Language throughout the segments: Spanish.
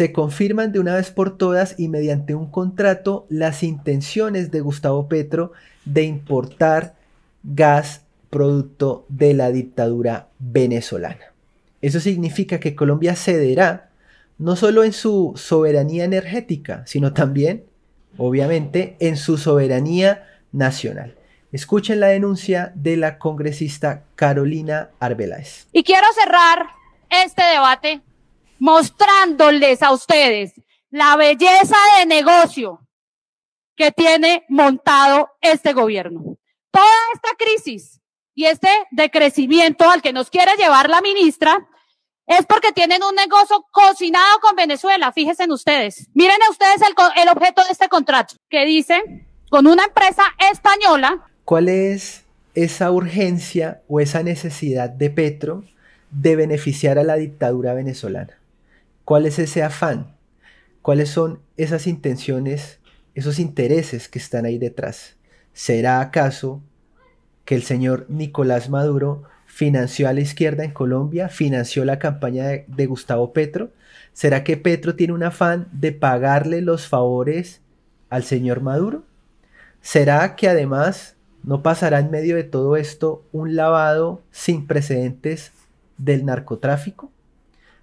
se confirman de una vez por todas y mediante un contrato las intenciones de Gustavo Petro de importar gas producto de la dictadura venezolana. Eso significa que Colombia cederá no solo en su soberanía energética, sino también, obviamente, en su soberanía nacional. Escuchen la denuncia de la congresista Carolina Arbeláez. Y quiero cerrar este debate mostrándoles a ustedes la belleza de negocio que tiene montado este gobierno. Toda esta crisis y este decrecimiento al que nos quiere llevar la ministra es porque tienen un negocio cocinado con Venezuela, fíjense en ustedes. Miren a ustedes el, el objeto de este contrato que dice con una empresa española. ¿Cuál es esa urgencia o esa necesidad de Petro de beneficiar a la dictadura venezolana? ¿Cuál es ese afán? ¿Cuáles son esas intenciones, esos intereses que están ahí detrás? ¿Será acaso que el señor Nicolás Maduro financió a la izquierda en Colombia, financió la campaña de, Gustavo Petro? ¿Será que Petro tiene un afán de pagarle los favores al señor Maduro? ¿Será que además no pasará en medio de todo esto un lavado sin precedentes del narcotráfico?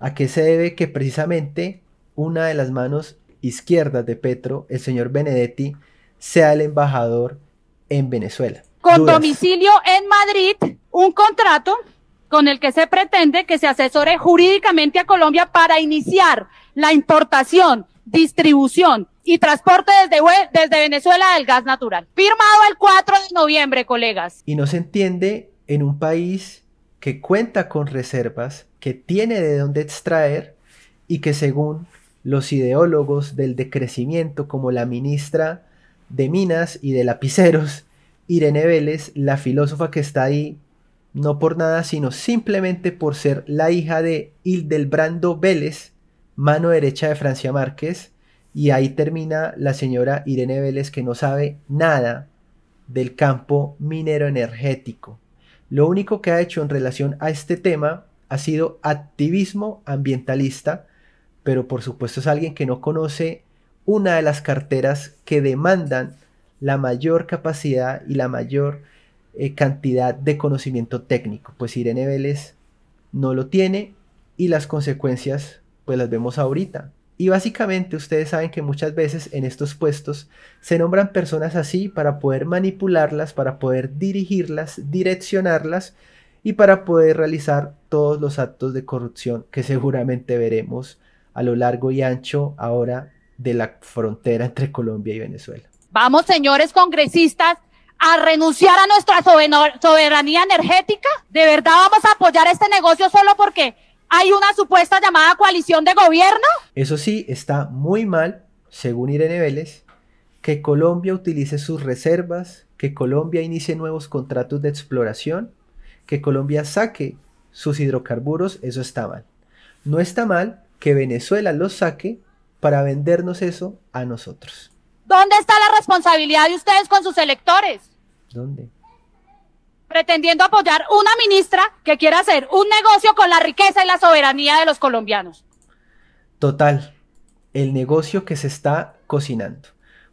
¿A qué se debe que precisamente una de las manos izquierdas de Petro, el señor Benedetti, sea el embajador en Venezuela? Con domicilio en Madrid, un contrato con el que se pretende que se asesore jurídicamente a Colombia para iniciar la importación, distribución y transporte desde, desde Venezuela del gas natural. Firmado el 4 de noviembre, colegas. Y no se entiende en un país que cuenta con reservas, que tiene de dónde extraer y que según los ideólogos del decrecimiento como la ministra de Minas y de Lapiceros, Irene Vélez, la filósofa que está ahí, no por nada, sino simplemente por ser la hija de Hildebrando Vélez, mano derecha de Francia Márquez, y ahí termina la señora Irene Vélez que no sabe nada del campo minero energético. Lo único que ha hecho en relación a este tema ha sido activismo ambientalista, pero por supuesto es alguien que no conoce una de las carteras que demandan la mayor capacidad y la mayor eh, cantidad de conocimiento técnico. Pues Irene Vélez no lo tiene y las consecuencias pues las vemos ahorita. Y básicamente ustedes saben que muchas veces en estos puestos se nombran personas así para poder manipularlas, para poder dirigirlas, direccionarlas y para poder realizar todos los actos de corrupción que seguramente veremos a lo largo y ancho ahora de la frontera entre Colombia y Venezuela. Vamos, señores congresistas, a renunciar a nuestra soberanía energética. ¿De verdad vamos a apoyar este negocio solo porque hay una supuesta llamada coalición de gobierno. Eso sí, está muy mal, según Irene Vélez, que Colombia utilice sus reservas, que Colombia inicie nuevos contratos de exploración, que Colombia saque sus hidrocarburos, eso está mal. No está mal que Venezuela los saque para vendernos eso a nosotros. ¿Dónde está la responsabilidad de ustedes con sus electores? ¿Dónde? pretendiendo apoyar una ministra que quiera hacer un negocio con la riqueza y la soberanía de los colombianos. Total, el negocio que se está cocinando.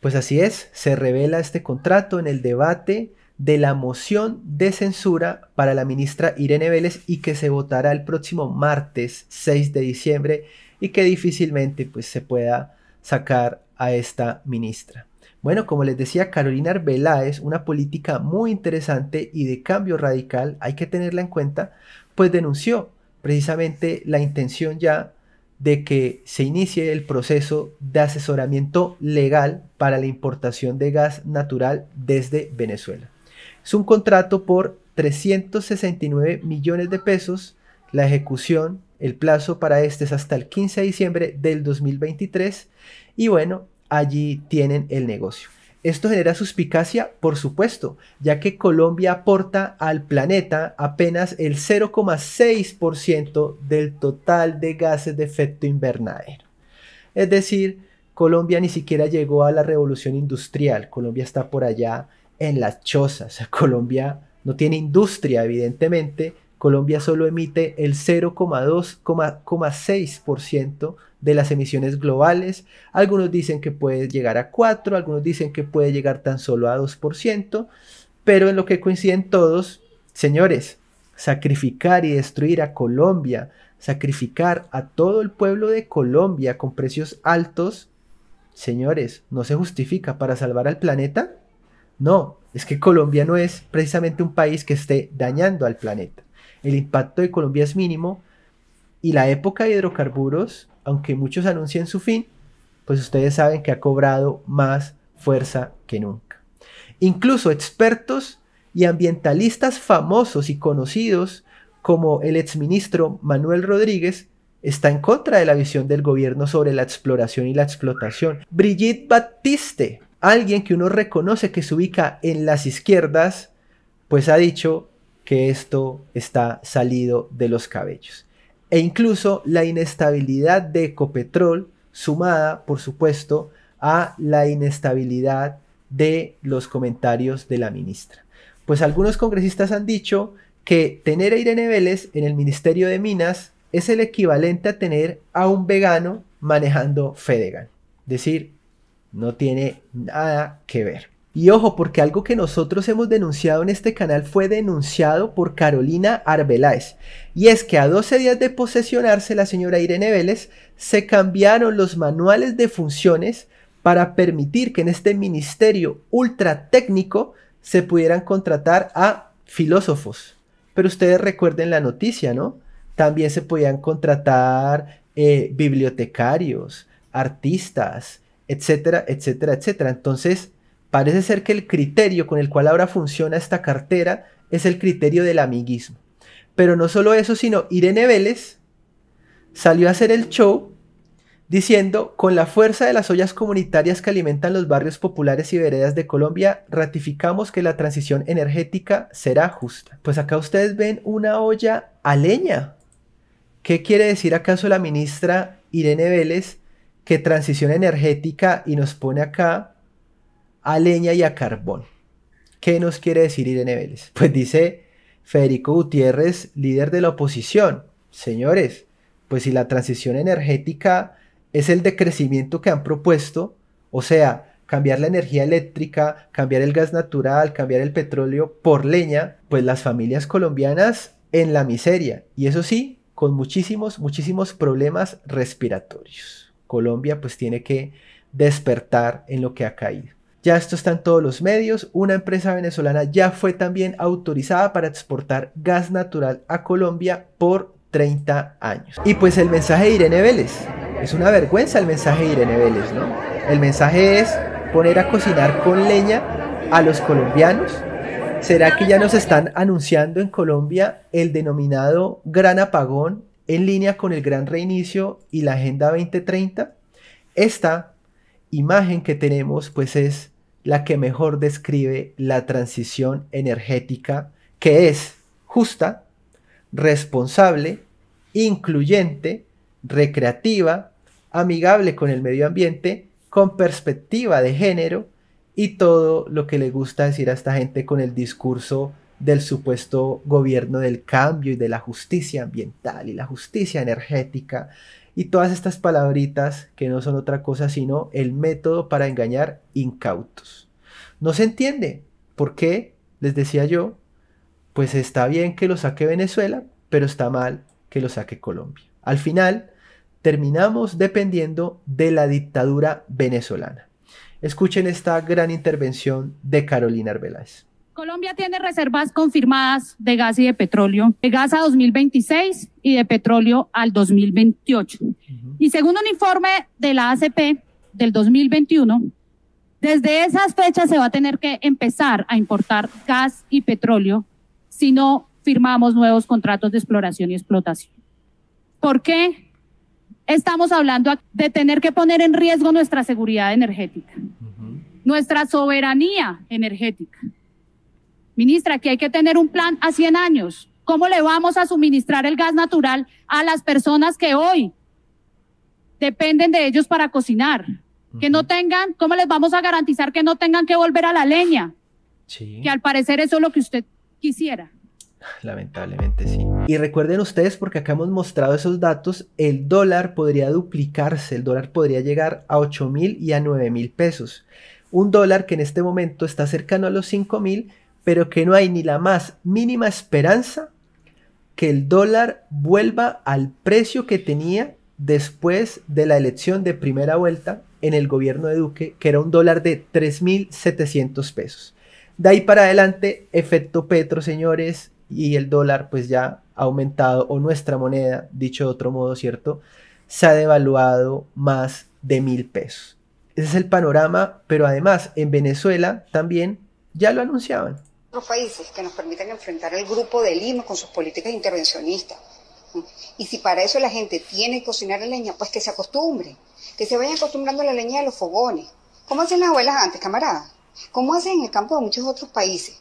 Pues así es, se revela este contrato en el debate de la moción de censura para la ministra Irene Vélez y que se votará el próximo martes 6 de diciembre y que difícilmente pues, se pueda sacar a esta ministra. Bueno, como les decía Carolina Arbeláez, una política muy interesante y de cambio radical, hay que tenerla en cuenta, pues denunció precisamente la intención ya de que se inicie el proceso de asesoramiento legal para la importación de gas natural desde Venezuela. Es un contrato por 369 millones de pesos. La ejecución, el plazo para este es hasta el 15 de diciembre del 2023. Y bueno, allí tienen el negocio. Esto genera suspicacia, por supuesto, ya que Colombia aporta al planeta apenas el 0,6% del total de gases de efecto invernadero. Es decir, Colombia ni siquiera llegó a la revolución industrial, Colombia está por allá en las chozas, Colombia no tiene industria, evidentemente, Colombia solo emite el 0,2,6% de las emisiones globales. Algunos dicen que puede llegar a 4, algunos dicen que puede llegar tan solo a 2%, pero en lo que coinciden todos, señores, sacrificar y destruir a Colombia, sacrificar a todo el pueblo de Colombia con precios altos, señores, ¿no se justifica para salvar al planeta? No, es que Colombia no es precisamente un país que esté dañando al planeta el impacto de Colombia es mínimo y la época de hidrocarburos, aunque muchos anuncian su fin, pues ustedes saben que ha cobrado más fuerza que nunca. Incluso expertos y ambientalistas famosos y conocidos como el exministro Manuel Rodríguez está en contra de la visión del gobierno sobre la exploración y la explotación. Brigitte Batiste, alguien que uno reconoce que se ubica en las izquierdas, pues ha dicho que esto está salido de los cabellos. E incluso la inestabilidad de Ecopetrol, sumada, por supuesto, a la inestabilidad de los comentarios de la ministra. Pues algunos congresistas han dicho que tener a Irene Vélez en el Ministerio de Minas es el equivalente a tener a un vegano manejando Fedegan. Es decir, no tiene nada que ver. Y ojo, porque algo que nosotros hemos denunciado en este canal fue denunciado por Carolina Arbeláez. Y es que a 12 días de posesionarse la señora Irene Vélez, se cambiaron los manuales de funciones para permitir que en este ministerio ultra técnico se pudieran contratar a filósofos. Pero ustedes recuerden la noticia, ¿no? También se podían contratar eh, bibliotecarios, artistas, etcétera, etcétera, etcétera. Entonces, Parece ser que el criterio con el cual ahora funciona esta cartera es el criterio del amiguismo. Pero no solo eso, sino Irene Vélez salió a hacer el show diciendo, con la fuerza de las ollas comunitarias que alimentan los barrios populares y veredas de Colombia, ratificamos que la transición energética será justa. Pues acá ustedes ven una olla a leña. ¿Qué quiere decir acaso la ministra Irene Vélez que transición energética y nos pone acá a leña y a carbón. ¿Qué nos quiere decir Irene Vélez? Pues dice Federico Gutiérrez, líder de la oposición. Señores, pues si la transición energética es el decrecimiento que han propuesto, o sea, cambiar la energía eléctrica, cambiar el gas natural, cambiar el petróleo por leña, pues las familias colombianas en la miseria. Y eso sí, con muchísimos, muchísimos problemas respiratorios. Colombia pues tiene que despertar en lo que ha caído. Ya esto está en todos los medios. Una empresa venezolana ya fue también autorizada para exportar gas natural a Colombia por 30 años. Y pues el mensaje de Irene Vélez. Es una vergüenza el mensaje de Irene Vélez, ¿no? El mensaje es poner a cocinar con leña a los colombianos. ¿Será que ya nos están anunciando en Colombia el denominado gran apagón en línea con el gran reinicio y la Agenda 2030? Esta imagen que tenemos pues es la que mejor describe la transición energética que es justa, responsable, incluyente, recreativa, amigable con el medio ambiente, con perspectiva de género y todo lo que le gusta decir a esta gente con el discurso del supuesto gobierno del cambio y de la justicia ambiental y la justicia energética y todas estas palabritas que no son otra cosa sino el método para engañar incautos. No se entiende por qué, les decía yo, pues está bien que lo saque Venezuela, pero está mal que lo saque Colombia. Al final, terminamos dependiendo de la dictadura venezolana. Escuchen esta gran intervención de Carolina Arbeláez. Colombia tiene reservas confirmadas de gas y de petróleo, de gas a 2026 y de petróleo al 2028. Y según un informe de la ACP del 2021, desde esas fechas se va a tener que empezar a importar gas y petróleo si no firmamos nuevos contratos de exploración y explotación. ¿Por qué estamos hablando de tener que poner en riesgo nuestra seguridad energética, nuestra soberanía energética? Ministra, que hay que tener un plan a 100 años. ¿Cómo le vamos a suministrar el gas natural a las personas que hoy dependen de ellos para cocinar? Que no tengan, ¿cómo les vamos a garantizar que no tengan que volver a la leña? Que al parecer eso es lo que usted quisiera. Lamentablemente sí. Y recuerden ustedes, porque acá hemos mostrado esos datos, el dólar podría duplicarse, el dólar podría llegar a 8 mil y a 9 mil pesos. Un dólar que en este momento está cercano a los 5 mil pero que no hay ni la más mínima esperanza que el dólar vuelva al precio que tenía después de la elección de primera vuelta en el gobierno de Duque, que era un dólar de 3.700 pesos. De ahí para adelante, efecto Petro, señores, y el dólar pues ya ha aumentado, o nuestra moneda, dicho de otro modo, ¿cierto? Se ha devaluado más de mil pesos. Ese es el panorama, pero además en Venezuela también ya lo anunciaban otros países que nos permitan enfrentar al grupo de Lima con sus políticas intervencionistas. Y si para eso la gente tiene que cocinar la leña, pues que se acostumbre, que se vayan acostumbrando a la leña de los fogones. ¿Cómo hacen las abuelas antes, camaradas? ¿Cómo hacen en el campo de muchos otros países?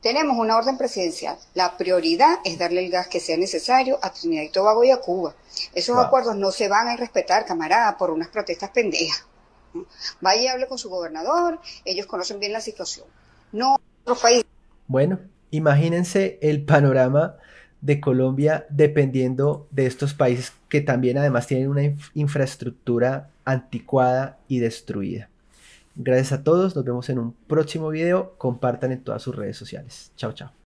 Tenemos una orden presidencial. La prioridad es darle el gas que sea necesario a Trinidad y Tobago y a Cuba. Esos acuerdos no se van a respetar, camarada, por unas protestas pendejas. Vaya y hable con su gobernador, ellos conocen bien la situación. No otros países bueno, imagínense el panorama de Colombia dependiendo de estos países que también además tienen una infraestructura anticuada y destruida. Gracias a todos, nos vemos en un próximo video, compartan en todas sus redes sociales. Chao, chao.